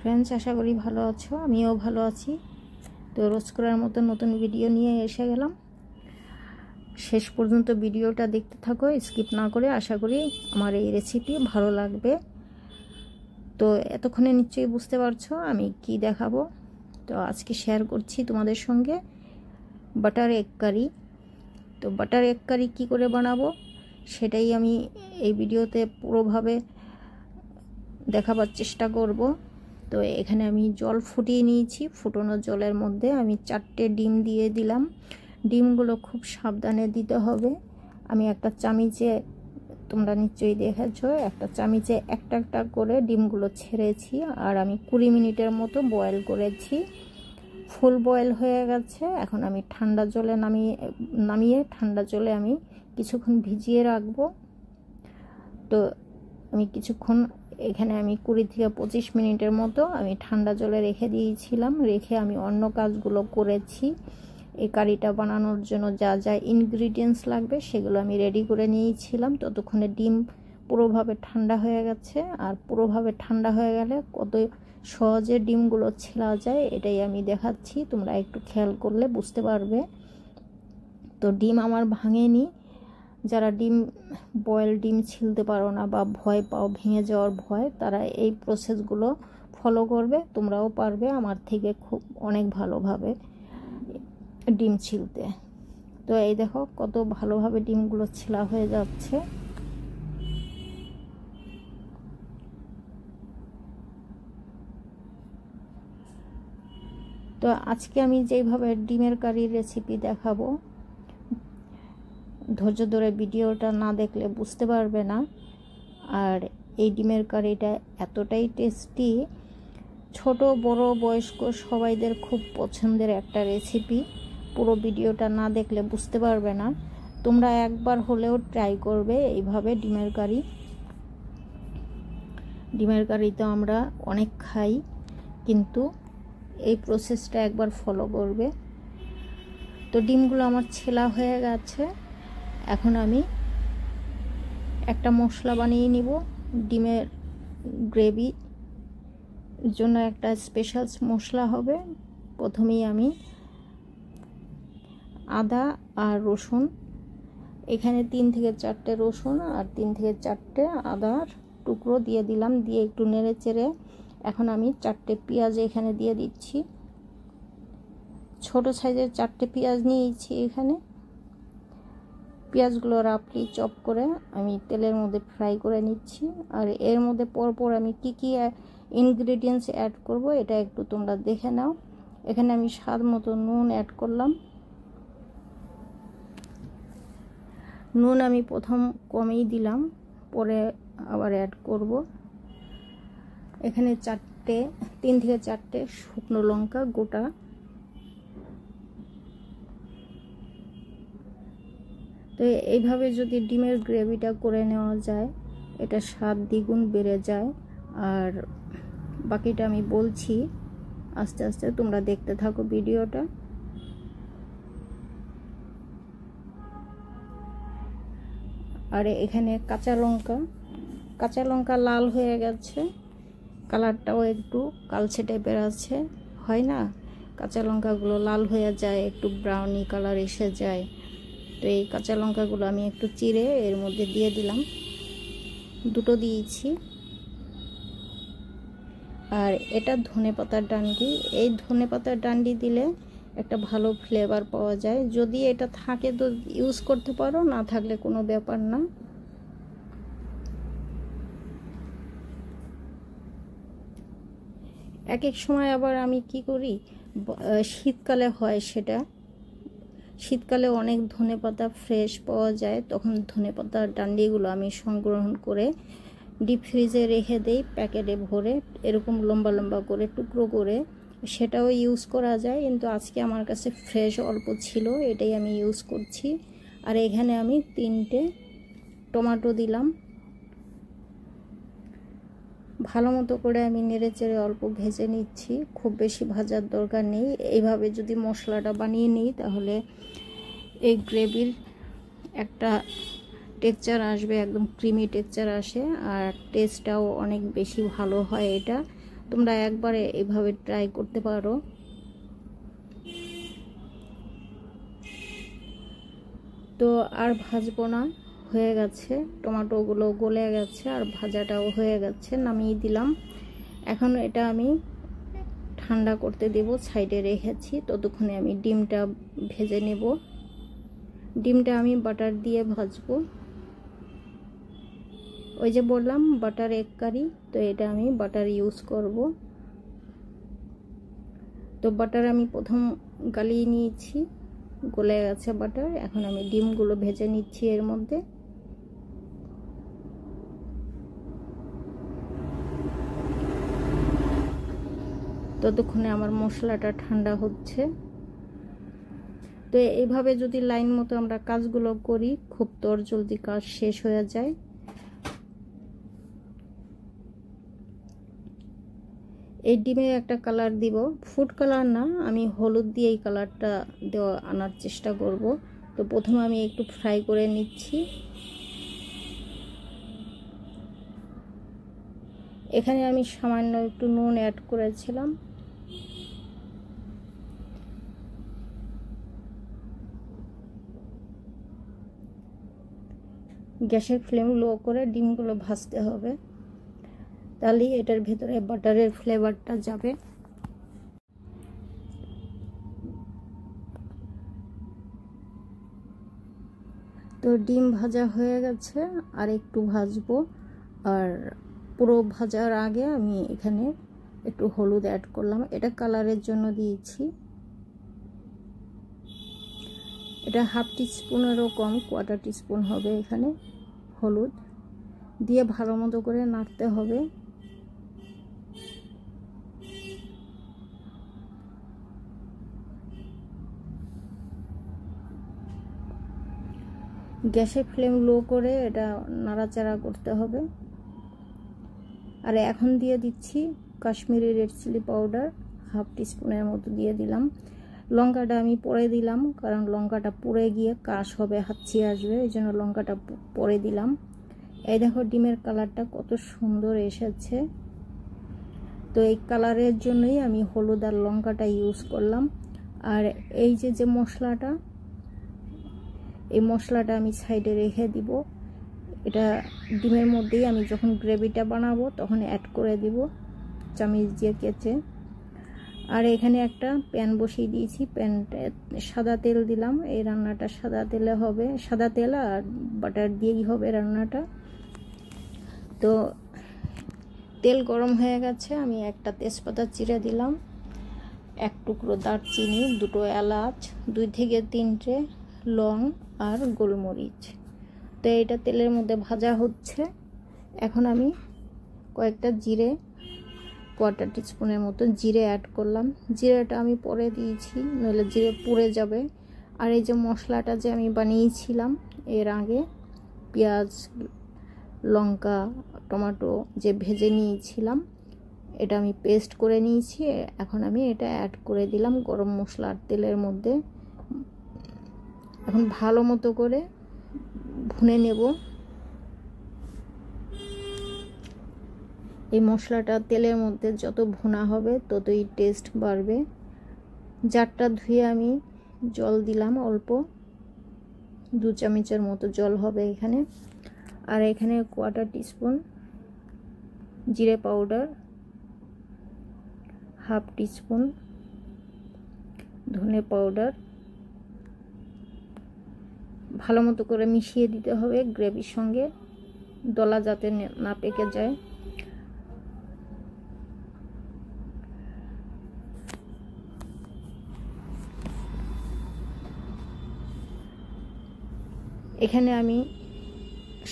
friends আশা করি ভালো আছো আমিও ভালো আছি তো রোজ করার মতো নতুন ভিডিও নিয়ে এসে গেলাম শেষ পর্যন্ত ভিডিওটা দেখতে থাকো স্কিপ না করে আশা করি আমার এই রেসিপি ভালো লাগবে তো এতক্ষণে নিশ্চয়ই বুঝতে পারছো আমি কি দেখাবো তো আজকে শেয়ার করছি তোমাদের সঙ্গে বাটার এগ কারি তো বাটার এগ কারি কী করে বানাবো সেটাই আমি এই ভিডিওতে পুরোভাবে দেখাবার চেষ্টা করবো তো এখানে আমি জল ফুটিয়ে নিয়েছি ফুটনো জলের মধ্যে আমি চারটে ডিম দিয়ে দিলাম ডিমগুলো খুব সাবধানে দিতে হবে আমি একটা চামিচে তোমরা নিশ্চয়ই দেখেছ একটা চামিচে একটা একটা করে ডিমগুলো ছেড়েছি আর আমি কুড়ি মিনিটের মতো বয়েল করেছি ফুল বয়েল হয়ে গেছে এখন আমি ঠান্ডা জলে নামিয়ে নামিয়ে ঠান্ডা জলে আমি কিছুক্ষণ ভিজিয়ে রাখবো তো আমি কিছুক্ষণ এখানে আমি কুড়ি থেকে পঁচিশ মিনিটের মতো আমি ঠান্ডা জলে রেখে দিয়েছিলাম রেখে আমি অন্য কাজগুলো করেছি এই কারিটা বানানোর জন্য যা যা ইনগ্রিডিয়েন্টস লাগবে সেগুলো আমি রেডি করে নিয়েছিলাম ততক্ষণে ডিম পুরোভাবে ঠান্ডা হয়ে গেছে আর পুরোভাবে ঠান্ডা হয়ে গেলে কত সহজে ডিমগুলো ছেলা যায় এটাই আমি দেখাচ্ছি তোমরা একটু খেয়াল করলে বুঝতে পারবে তো ডিম আমার ভাঙেনি যারা ডিম বয়েল ডিম ছিলতে পারো না বা ভয় পাও ভেঙে যাওয়ার ভয় তারা এই প্রসেসগুলো ফলো করবে তোমরাও পারবে আমার থেকে খুব অনেক ভালোভাবে ডিম ছিলতে তো এই দেখো কত ভালোভাবে ডিমগুলো ছিলা হয়ে যাচ্ছে তো আজকে আমি যেভাবে ডিমের কারির রেসিপি দেখাবো ধৈর্য ধরে ভিডিওটা না দেখলে বুঝতে পারবে না আর এই ডিমের কারিটা এতটাই টেস্টি ছোট বড় বয়স্ক সবাইদের খুব পছন্দের একটা রেসিপি পুরো ভিডিওটা না দেখলে বুঝতে পারবে না তোমরা একবার হলেও ট্রাই করবে এইভাবে ডিমের কারি ডিমের কারি তো আমরা অনেক খাই কিন্তু এই প্রসেসটা একবার ফলো করবে তো ডিমগুলো আমার ছেলা হয়ে গেছে এখন আমি একটা মশলা বানিয়ে নিব ডিমের গ্রেভি জন্য একটা স্পেশাল মশলা হবে প্রথমেই আমি আদা আর রসুন এখানে তিন থেকে চারটে রসুন আর তিন থেকে চারটে আদার টুকরো দিয়ে দিলাম দিয়ে একটু নেড়ে চেড়ে এখন আমি চারটে পেঁয়াজ এখানে দিয়ে দিচ্ছি ছোট সাইজের চারটে পেঁয়াজ নিয়েছি এখানে পেঁয়াজগুলো রাফলি চপ করে আমি তেলের মধ্যে ফ্রাই করে নিচ্ছি আর এর মধ্যে পরপর আমি কি কী ইনগ্রেডিয়েন্টস অ্যাড করব এটা একটু তোমরা দেখে নাও এখানে আমি স্বাদ মতো নুন অ্যাড করলাম নুন আমি প্রথম কমেই দিলাম পরে আবার অ্যাড করব এখানে চারটে তিন থেকে চারটে শুকনো লঙ্কা গোটা তো এইভাবে যদি ডিমের গ্রেভিটা করে নেওয়া যায় এটা স্বাদ দ্বিগুণ বেড়ে যায় আর বাকিটা আমি বলছি আস্তে আস্তে তোমরা দেখতে থাকো ভিডিওটা আর এখানে কাঁচা লঙ্কা কাঁচা লঙ্কা লাল হয়ে গেছে কালারটাও একটু কালছে টাইপের আছে হয় না কাঁচা লঙ্কাগুলো লাল হয়ে যায় একটু ব্রাউনি কালার এসে যায় তো এই কাঁচা লঙ্কাগুলো আমি একটু চিড়ে এর মধ্যে দিয়ে দিলাম দুটো দিয়েছি আর এটা ধনে পাতার ডান্ডি এই ধনে পাতার ডান্ডি দিলে একটা ভালো ফ্লেভার পাওয়া যায় যদি এটা থাকে তো ইউজ করতে পারো না থাকলে কোনো ব্যাপার না এক এক সময় আবার আমি কি করি শীতকালে হয় সেটা শীতকালে অনেক ধনে পাতা ফ্রেশ পাওয়া যায় তখন ধনে পাতার ডান্ডিগুলো আমি সংগ্রহণ করে ডিপ ফ্রিজে রেখে দেই প্যাকেটে ভরে এরকম লম্বা লম্বা করে টুকরো করে সেটাও ইউজ করা যায় কিন্তু আজকে আমার কাছে ফ্রেশ অল্প ছিল এটাই আমি ইউজ করছি আর এখানে আমি তিনটে টমাটো দিলাম ভালো মতো করে আমি নেড়ে চেড়ে অল্প ভেজে নিচ্ছি খুব বেশি ভাজার দরকার নেই এইভাবে যদি মশলাটা বানিয়ে নিই তাহলে এই গ্রেভির একটা টেক্সচার আসবে একদম ক্রিমি টেক্সচার আসে আর টেস্টটাও অনেক বেশি ভালো হয় এটা তোমরা একবারে এভাবে ট্রাই করতে পারো তো আর ভাজবো না হয়ে গেছে টমাটোগুলো গলে গেছে আর ভাজাটাও হয়ে গেছে নামিয়ে দিলাম এখন এটা আমি ঠান্ডা করতে দেব সাইডে রেখেছি ততক্ষণে আমি ডিমটা ভেজে নেব ডিমটা আমি বাটার দিয়ে ভাজবো ওই যে বললাম বাটার এক কারি তো এটা আমি বাটার ইউজ করব তো বাটার আমি প্রথম গালিয়ে নিয়েছি গলে গেছে বাটার এখন আমি ডিমগুলো ভেজে নিচ্ছি এর মধ্যে ততক্ষণে আমার মশলাটা ঠান্ডা হচ্ছে তো এইভাবে যদি লাইন মতো আমরা কাজগুলো করি খুব তর জলদি কাজ শেষ হয়ে যায় এই ডিমে একটা কালার দিব ফুড কালার না আমি হলুদ দিয়ে এই কালারটা দেওয়া আনার চেষ্টা করব তো প্রথমে আমি একটু ফ্রাই করে নিচ্ছি এখানে আমি সামান্য একটু নুন অ্যাড করেছিলাম গ্যাসের ফ্লেম লো করে ডিমগুলো ভাজতে হবে তাহলেই এটার ভেতরে বাটারের ফ্লেভারটা যাবে তো ডিম ভাজা হয়ে গেছে আর একটু ভাজবো আর পুরো ভাজার আগে আমি এখানে একটু হলুদ অ্যাড করলাম এটা কালারের জন্য দিয়েছি এটা হাফ টিস্পুনেরও কম কোয়াটার টিস্পুন হবে এখানে হলুদ দিয়ে ভালো মতো করে নাড়তে হবে গ্যাসের ফ্লেম লো করে এটা নাড়াচাড়া করতে হবে আর এখন দিয়ে দিচ্ছি Kashmiri red chilli powder half টিস্পুনের মতো দিয়ে দিলাম লঙ্কাটা আমি পরে দিলাম কারণ লঙ্কাটা পুড়ে গিয়ে কাশ হবে হাঁচি আসবে এই জন্য লঙ্কাটা পরে দিলাম এই দেখো ডিমের কালারটা কত সুন্দর এসেছে তো এই কালারের জন্যই আমি হলুদ আর লঙ্কাটা ইউজ করলাম আর এই যে যে মশলাটা এই মশলাটা আমি সাইডে রেখে দিব এটা ডিমের মধ্যেই আমি যখন গ্রেভিটা বানাবো তখন অ্যাড করে দিব চামিচ দিয়ে কেচে আর এখানে একটা প্যান বসিয়ে দিয়েছি প্যানটা সাদা তেল দিলাম এই রান্নাটা সাদা তেলে হবে সাদা তেল আর বাটার দিয়েই হবে রান্নাটা তো তেল গরম হয়ে গেছে আমি একটা তেজপাতা চিরে দিলাম এক টুকরো দারচিনি দুটো এলাচ দুই থেকে তিনটে লং আর গোলমরিচ তো এটা তেলের মধ্যে ভাজা হচ্ছে এখন আমি কয়েকটা জিরে কোয়ার্টার টিস্পুনের মতো জিরে অ্যাড করলাম জিরাটা আমি পরে দিয়েছি নইলে জিরে পুড়ে যাবে আর এই যে মশলাটা যে আমি বানিয়েছিলাম এর আগে পেঁয়াজ লঙ্কা টমেটো যে ভেজে নিয়েছিলাম এটা আমি পেস্ট করে নিয়েছি এখন আমি এটা অ্যাড করে দিলাম গরম মশলার তেলের মধ্যে এখন ভালো মতো করে ভুনে নেব এই মশলাটা তেলের মধ্যে যত ভোনা হবে ততই টেস্ট বাড়বে জারটা ধুয়ে আমি জল দিলাম অল্প দু চামচের মতো জল হবে এখানে আর এখানে কোয়াটার টিস্পুন জিরে পাউডার হাফ টিস্পুন ধনে পাউডার ভালো মতো করে মিশিয়ে দিতে হবে গ্রেভির সঙ্গে দলা যাতে না পেকে যায় এখানে আমি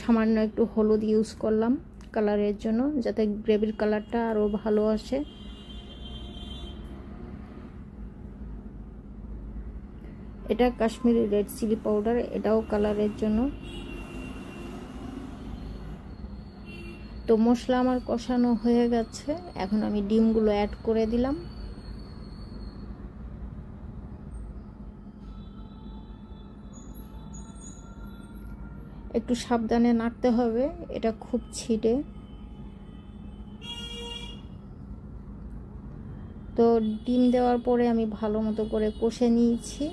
সামান্য একটু হলুদ ইউজ করলাম কালারের জন্য যাতে গ্রেভির কালারটা আরও ভালো আসে এটা কাশ্মীরি রেড চিলি পাউডার এটাও কালারের জন্য তো মশলা আমার কষানো হয়ে গেছে এখন আমি ডিমগুলো অ্যাড করে দিলাম একটু সাবধানে নাড়তে হবে এটা খুব ছিটে তো ডিম দেওয়ার পরে আমি ভালো মতো করে কষে নিয়েছি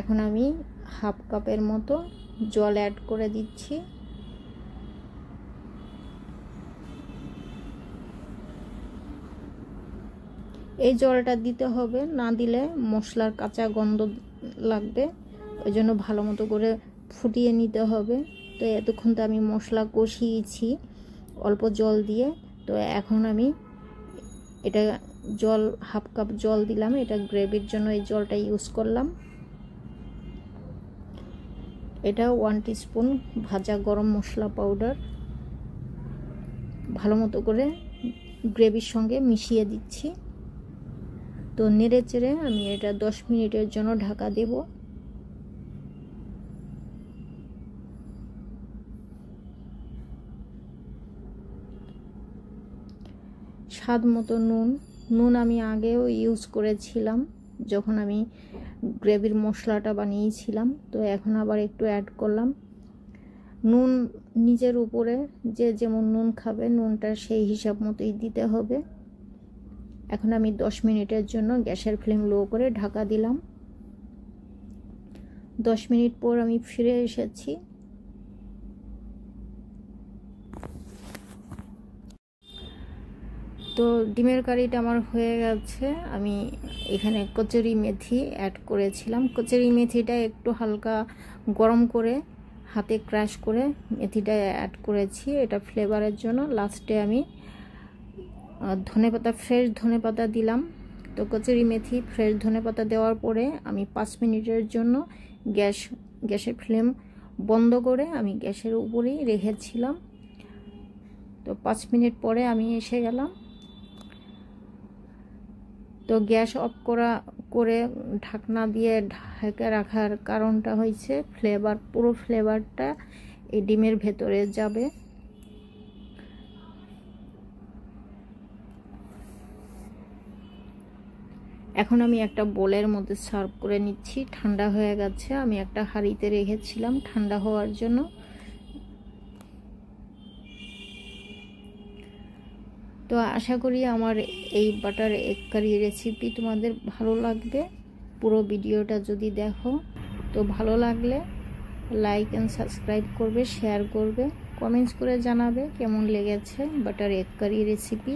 এখন আমি হাফ কাপের মতো জল অ্যাড করে দিচ্ছি এই জলটা দিতে হবে না দিলে মশলার কাঁচা গন্ধ লাগবে ওই জন্য ভালো মতো করে ফুটিয়ে নিতে হবে তো এতক্ষণ তো আমি মশলা কষিয়েছি অল্প জল দিয়ে তো এখন আমি এটা জল হাফ কাপ জল দিলাম এটা গ্রেভির জন্য এই জলটা ইউজ করলাম এটা ওয়ান টিস্পুন ভাজা গরম মশলা পাউডার ভালো মতো করে গ্রেভির সঙ্গে মিশিয়ে দিচ্ছি তো নেড়ে চেড়ে আমি এটা দশ মিনিটের জন্য ঢাকা দেবো স্বাদ মতো নুন নুন আমি আগেও ইউজ করেছিলাম যখন আমি গ্রেভির মশলাটা বানিয়েছিলাম তো এখন আবার একটু অ্যাড করলাম নুন নিজের উপরে যে যেমন নুন খাবে নুনটা সেই হিসাব মতোই দিতে হবে এখন আমি দশ মিনিটের জন্য গ্যাসের ফ্লেম লো করে ঢাকা দিলাম দশ মিনিট পর আমি ফিরে এসেছি তো ডিমের কারিটা আমার হয়ে গেছে আমি এখানে কচুরি মেথি অ্যাড করেছিলাম কচুরি মেথিটা একটু হালকা গরম করে হাতে ক্রাশ করে মেথিটা অ্যাড করেছি এটা ফ্লেভারের জন্য লাস্টে আমি ধনে পাতা ফ্রেশ ধনে পাতা দিলাম তো কচুরি মেথি ফ্রেশ ধনে পাতা দেওয়ার পরে আমি পাঁচ মিনিটের জন্য গ্যাস গ্যাসের ফ্লেম বন্ধ করে আমি গ্যাসের উপরেই রেখেছিলাম তো পাঁচ মিনিট পরে আমি এসে গেলাম তো গ্যাস অফ করা করে ঢাকনা দিয়ে ঢেকে রাখার কারণটা হয়েছে ফ্লেভার পুরো ফ্লেভারটা এই ডিমের ভেতরে যাবে এখন আমি একটা বোলের মধ্যে সার্ভ করে নিচ্ছি ঠান্ডা হয়ে গেছে আমি একটা হাঁড়িতে রেখেছিলাম ঠান্ডা হওয়ার জন্য তো আশা করি আমার এই বাটার এগ কারি রেসিপি তোমাদের ভালো লাগবে পুরো ভিডিওটা যদি দেখো তো ভালো লাগলে লাইক অ্যান্ড সাবস্ক্রাইব করবে শেয়ার করবে কমেন্টস করে জানাবে কেমন লেগেছে বাটার এগ কারি রেসিপি